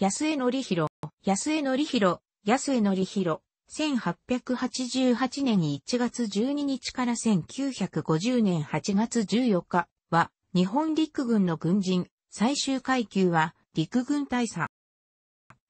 安江則弘、安江則弘、安江則弘、1888年1月12日から1950年8月14日は、日本陸軍の軍人、最終階級は、陸軍大佐。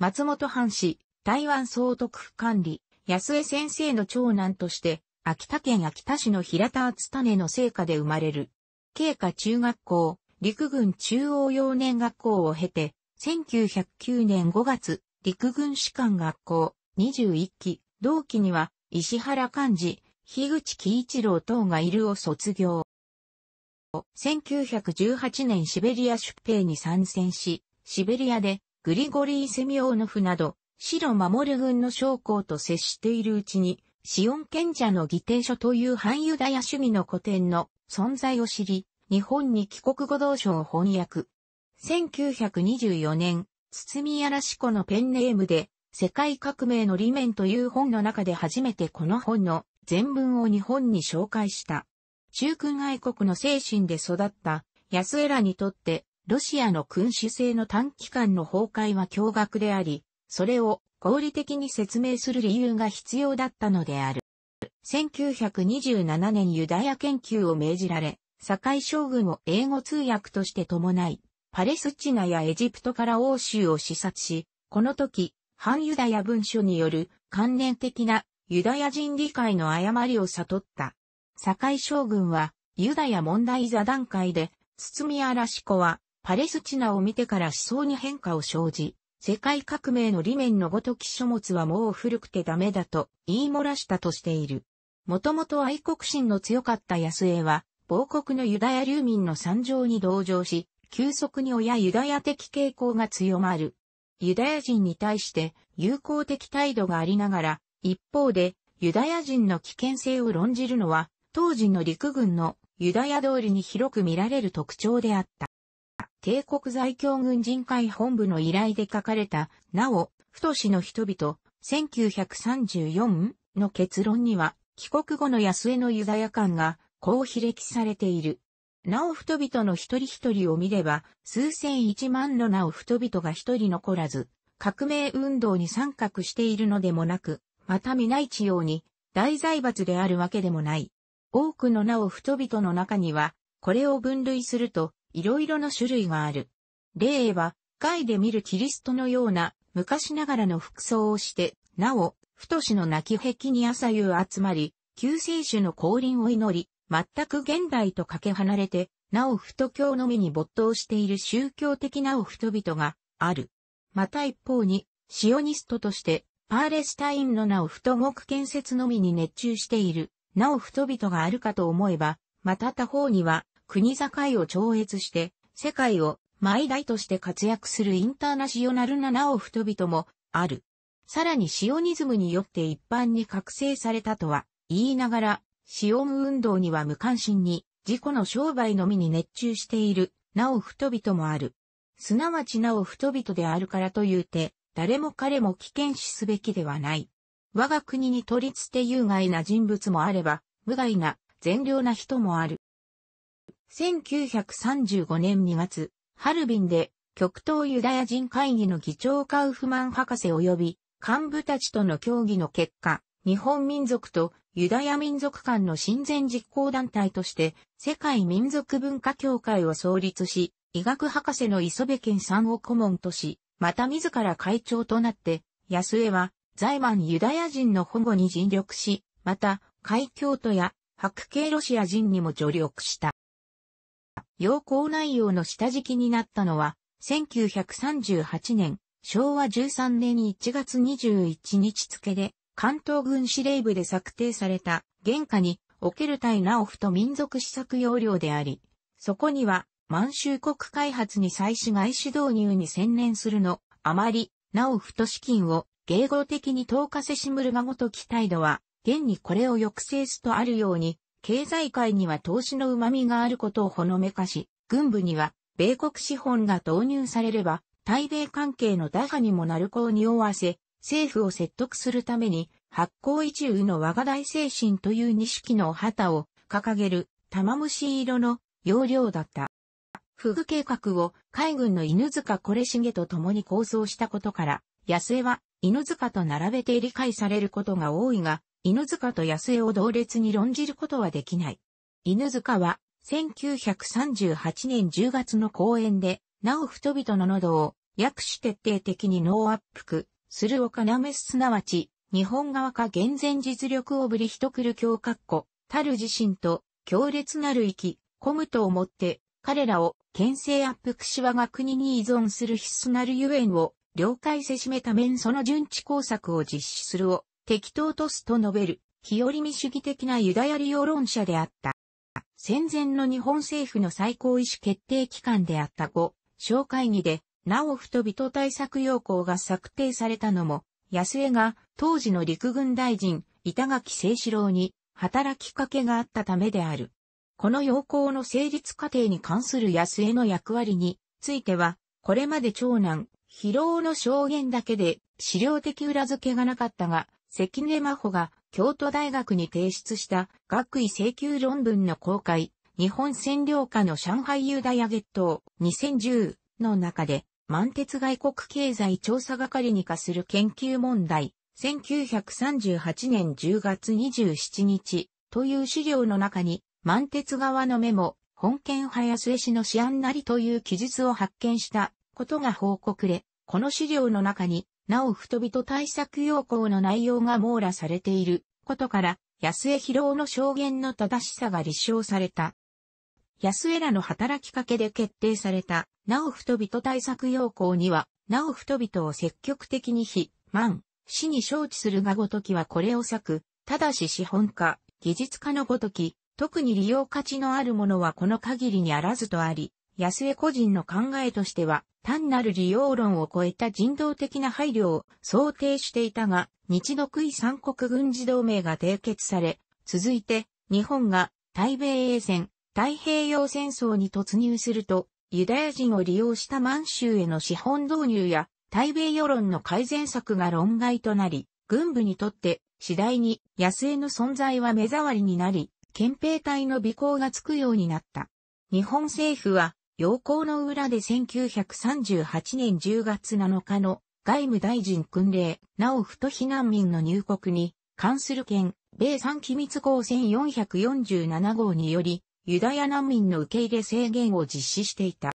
松本藩士、台湾総督府管理、安江先生の長男として、秋田県秋田市の平田厚種の生家で生まれる。経華中学校、陸軍中央幼年学校を経て、1909年5月、陸軍士官学校21期、同期には石原幹事、樋口喜一郎等がいるを卒業。1918年シベリア出兵に参戦し、シベリアでグリゴリー・セミオーノフなど、白守る軍の将校と接しているうちに、シオン賢者の議定書という反ユダヤ主義の古典の存在を知り、日本に帰国後同書を翻訳、1924年、堤やらし子のペンネームで、世界革命の理念という本の中で初めてこの本の全文を日本に紹介した。中君愛国の精神で育った安江らにとって、ロシアの君主制の短期間の崩壊は驚愕であり、それを合理的に説明する理由が必要だったのである。1927年ユダヤ研究を命じられ、堺将軍を英語通訳として伴い、パレスチナやエジプトから欧州を視察し、この時、反ユダヤ文書による関連的なユダヤ人理解の誤りを悟った。堺将軍はユダヤ問題座談会で、堤荒志子はパレスチナを見てから思想に変化を生じ、世界革命の理念のごとき書物はもう古くてダメだと言い漏らしたとしている。もともと愛国心の強かった安江は、亡国のユダヤ流民の参上に同情し、急速に親ユダヤ的傾向が強まる。ユダヤ人に対して友好的態度がありながら、一方でユダヤ人の危険性を論じるのは、当時の陸軍のユダヤ通りに広く見られる特徴であった。帝国在京軍人会本部の依頼で書かれた、なお、太市の人々、1934の結論には、帰国後の安江のユダヤ感が、こう比歴されている。なお人々の一人一人を見れば、数千一万のなお人々が一人残らず、革命運動に参画しているのでもなく、また見ないように、大財閥であるわけでもない。多くのなお人々の中には、これを分類すると、いろいろな種類がある。例は、外で見るキリストのような、昔ながらの服装をして、なお、太しの泣き壁に朝夕集まり、救世主の降臨を祈り、全く現代とかけ離れて、なおふと教のみに没頭している宗教的なお人々がある。また一方に、シオニストとして、パーレスタインのなお太極建設のみに熱中している、なお人々があるかと思えば、また他方には、国境を超越して、世界を、毎代として活躍するインターナショナルななお人々も、ある。さらにシオニズムによって一般に覚醒されたとは、言いながら、シオン運動には無関心に、自己の商売のみに熱中している、なお人々もある。すなわちなお人々であるからというて、誰も彼も危険視すべきではない。我が国に取りつて有害な人物もあれば、無害な、善良な人もある。1935年2月、ハルビンで、極東ユダヤ人会議の議長カウフマン博士及び、幹部たちとの協議の結果、日本民族とユダヤ民族間の親善実行団体として、世界民族文化協会を創立し、医学博士の磯部健さんを顧問とし、また自ら会長となって、安江は、財満ユダヤ人の保護に尽力し、また、海峡都や白系ロシア人にも助力した。要項内容の下敷きになったのは、1938年、昭和13年1月21日付で、関東軍司令部で策定された、原価における対ナオフと民族施策要領であり、そこには、満州国開発に再始、外資導入に専念するの、あまり、ナオフと資金を、迎合的に投下せしむるがごとき態度は、現にこれを抑制すとあるように、経済界には投資の旨味があることをほのめかし、軍部には、米国資本が導入されれば、対米関係の打破にもなる功を負わせ、政府を説得するために、発行一宇の我が大精神という錦の旗を掲げる玉虫色の要領だった。フ計画を海軍の犬塚これしげと共に構想したことから、安江は犬塚と並べて理解されることが多いが、犬塚と安江を同列に論じることはできない。犬塚は1938年10月の講演で、なお人々の喉を、訳し徹底的に脳圧迫、するを要すなわち、日本側か厳然実力をぶり一くる強括弧、たる自身と強烈なる気コむと思って、彼らを牽制圧迫し我が国に依存する必須なるゆえんを、了解せしめた面その順地工作を実施するを、適当とすと述べる、日和見主義的なユダヤ利用論者であった。戦前の日本政府の最高意思決定機関であった後、小会議でなお人対策要項が策定されたのも、安江が当時の陸軍大臣、板垣清志郎に働きかけがあったためである。この要項の成立過程に関する安江の役割については、これまで長男、疲労の証言だけで資料的裏付けがなかったが、関根真帆が京都大学に提出した学位請求論文の公開、日本占領下の上海ユダヤゲット2010の中で、満鉄外国経済調査係に課する研究問題、1938年10月27日という資料の中に、満鉄側のメモ、本県派安江氏の死案なりという記述を発見したことが報告れ、この資料の中に、なお人々対策要項の内容が網羅されていることから、安江博夫の証言の正しさが立証された。安江らの働きかけで決定された、なお人々対策要項には、なお人々を積極的に非、満、死に承知するがごときはこれを割く、ただし資本家、技術家のごとき、特に利用価値のあるものはこの限りにあらずとあり、安江個人の考えとしては、単なる利用論を超えた人道的な配慮を想定していたが、日独位三国軍事同盟が締結され、続いて、日本が対米英戦、太平洋戦争に突入すると、ユダヤ人を利用した満州への資本導入や、対米世論の改善策が論外となり、軍部にとって次第に安江の存在は目障りになり、憲兵隊の尾行がつくようになった。日本政府は、陽光の裏で1938年10月7日の外務大臣訓令、なおふと、避難民の入国に関する件、米産機密号1447号により、ユダヤ難民の受け入れ制限を実施していた。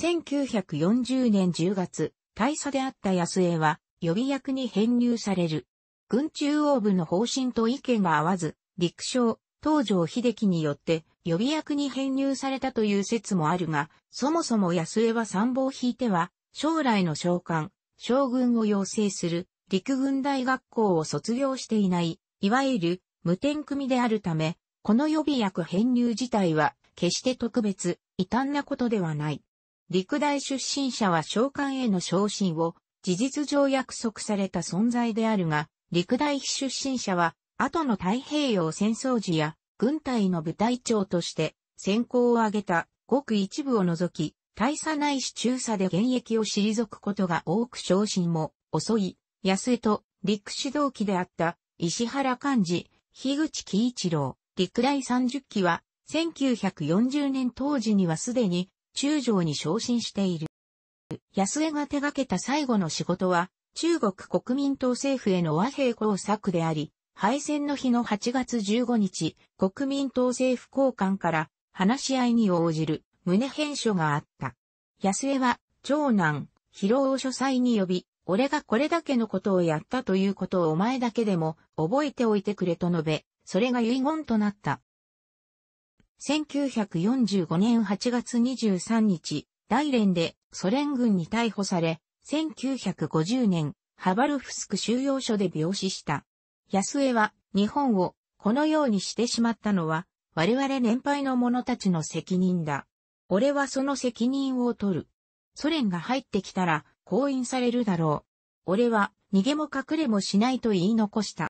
1940年10月、大佐であった安江は予備役に編入される。軍中央部の方針と意見が合わず、陸将、東条秀樹によって予備役に編入されたという説もあるが、そもそも安江は参謀を引いては、将来の召喚、将軍を養成する陸軍大学校を卒業していない、いわゆる無点組であるため、この予備役編入自体は、決して特別、異端なことではない。陸大出身者は召喚への昇進を、事実上約束された存在であるが、陸大出身者は、後の太平洋戦争時や、軍隊の部隊長として、先行を挙げた、ごく一部を除き、大差ないし中佐で現役を退くことが多く昇進も、遅い、安江と、陸指導機であった、石原幹事、樋口喜一郎、陸来30機は、1940年当時にはすでに、中将に昇進している。安江が手掛けた最後の仕事は、中国国民党政府への和平工作であり、敗戦の日の8月15日、国民党政府高官から話し合いに応じる胸返書があった。安江は、長男、広尾書斎に呼び、俺がこれだけのことをやったということをお前だけでも覚えておいてくれと述べ、それが遺言となった。1945年8月23日、大連でソ連軍に逮捕され、1950年、ハバルフスク収容所で病死した。安江は日本をこのようにしてしまったのは、我々年配の者たちの責任だ。俺はその責任を取る。ソ連が入ってきたら、降院されるだろう。俺は逃げも隠れもしないと言い残した。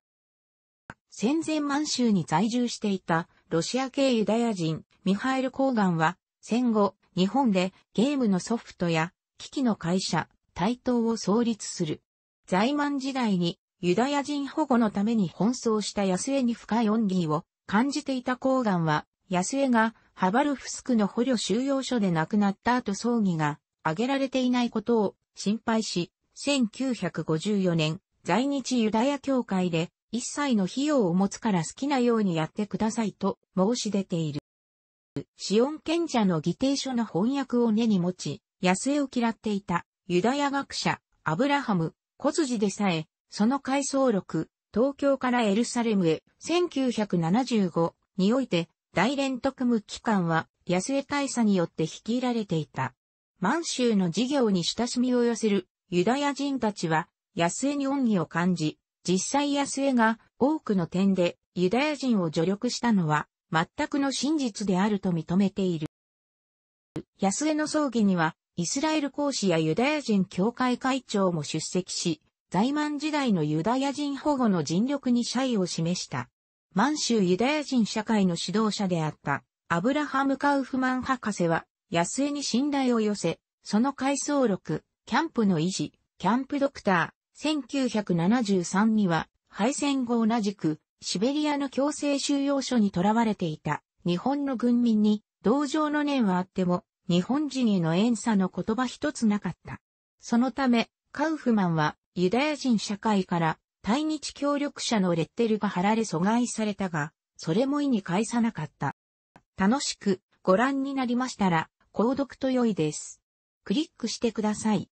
戦前満州に在住していたロシア系ユダヤ人ミハエル・コーガンは戦後日本でゲームのソフトや機器の会社台頭を創立する。在満時代にユダヤ人保護のために奔走した安江に深い恩義を感じていたコーガンは安江がハバルフスクの捕虜収容所で亡くなった後葬儀が挙げられていないことを心配し、1954年在日ユダヤ教会で一切の費用を持つから好きなようにやってくださいと申し出ている。シオン賢者の議定書の翻訳を根に持ち、安江を嫌っていたユダヤ学者アブラハム、コツジでさえ、その回想録、東京からエルサレムへ1975において大連特務機関は安江大佐によって率いられていた。満州の事業に親しみを寄せるユダヤ人たちは安江に恩義を感じ、実際安江が多くの点でユダヤ人を助力したのは全くの真実であると認めている。安江の葬儀にはイスラエル公使やユダヤ人協会会長も出席し、在満時代のユダヤ人保護の尽力に謝意を示した。満州ユダヤ人社会の指導者であったアブラハム・カウフマン博士は安江に信頼を寄せ、その回想録、キャンプの維持、キャンプドクター、1973には敗戦後同じくシベリアの強制収容所に囚われていた日本の軍民に同情の念はあっても日本人への遠差の言葉一つなかった。そのためカウフマンはユダヤ人社会から対日協力者のレッテルが貼られ阻害されたが、それも意に介さなかった。楽しくご覧になりましたら、購読と良いです。クリックしてください。